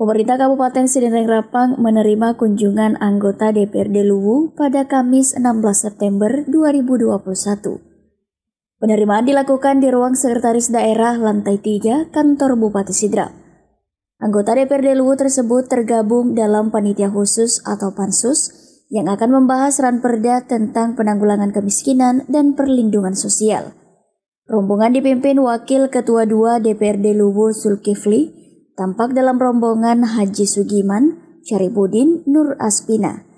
Pemerintah Kabupaten Sidenreng Rapang menerima kunjungan anggota DPRD Luwu pada Kamis 16 September 2021. Penerimaan dilakukan di ruang Sekretaris Daerah Lantai 3 Kantor Bupati Sidrap. Anggota DPRD Luwu tersebut tergabung dalam panitia khusus atau pansus yang akan membahas ranperda tentang penanggulangan kemiskinan dan perlindungan sosial. Rombongan dipimpin Wakil Ketua 2 DPRD Luwu Zulkifli, tampak dalam rombongan Haji Sugiman, Syaribudin Nur Aspina.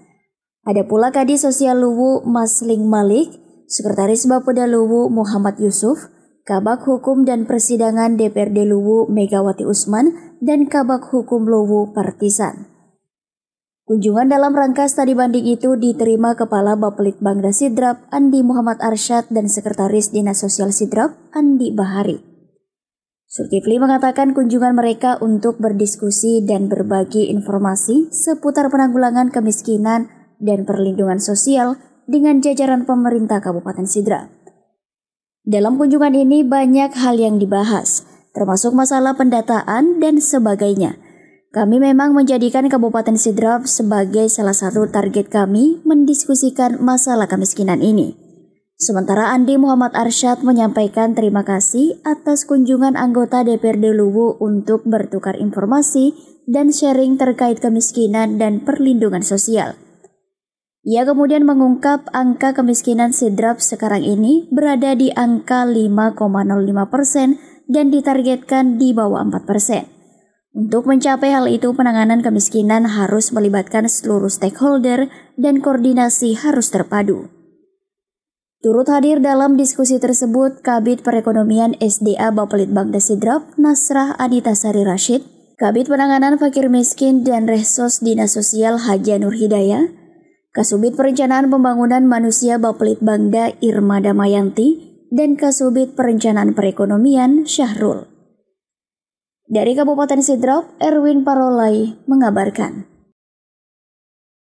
Ada pula Kadis Sosial Luwu Masling Malik, Sekretaris Bapeda Luwu Muhammad Yusuf, Kabak Hukum dan Persidangan DPRD Luwu Megawati Usman, dan Kabak Hukum Luwu Partisan. Kunjungan dalam rangka studi banding itu diterima Kepala Bapelit Bangda Sidrap Andi Muhammad Arsyad dan Sekretaris Dinas Sosial Sidrap Andi Bahari. Zulkifli mengatakan kunjungan mereka untuk berdiskusi dan berbagi informasi seputar penanggulangan kemiskinan dan perlindungan sosial dengan jajaran pemerintah Kabupaten Sidra. Dalam kunjungan ini banyak hal yang dibahas, termasuk masalah pendataan dan sebagainya. Kami memang menjadikan Kabupaten Sidrap sebagai salah satu target kami mendiskusikan masalah kemiskinan ini. Sementara Andi Muhammad Arsyad menyampaikan terima kasih atas kunjungan anggota DPRD Luwu untuk bertukar informasi dan sharing terkait kemiskinan dan perlindungan sosial. Ia kemudian mengungkap angka kemiskinan Sidrap sekarang ini berada di angka 5,05 persen dan ditargetkan di bawah 4 persen. Untuk mencapai hal itu, penanganan kemiskinan harus melibatkan seluruh stakeholder dan koordinasi harus terpadu. Turut hadir dalam diskusi tersebut Kabit Perekonomian SDA Bapelitbang Desidrap Nasrah Anita Sari Rashid, Kabit Penanganan Fakir Miskin dan Resos Dinas Sosial Haja Nur Hidayah, Kasubit Perencanaan Pembangunan Manusia Bapelitbangda Irma Damayanti, dan Kasubit Perencanaan Perekonomian Syahrul. Dari Kabupaten Sidrap, Erwin Parolai mengabarkan.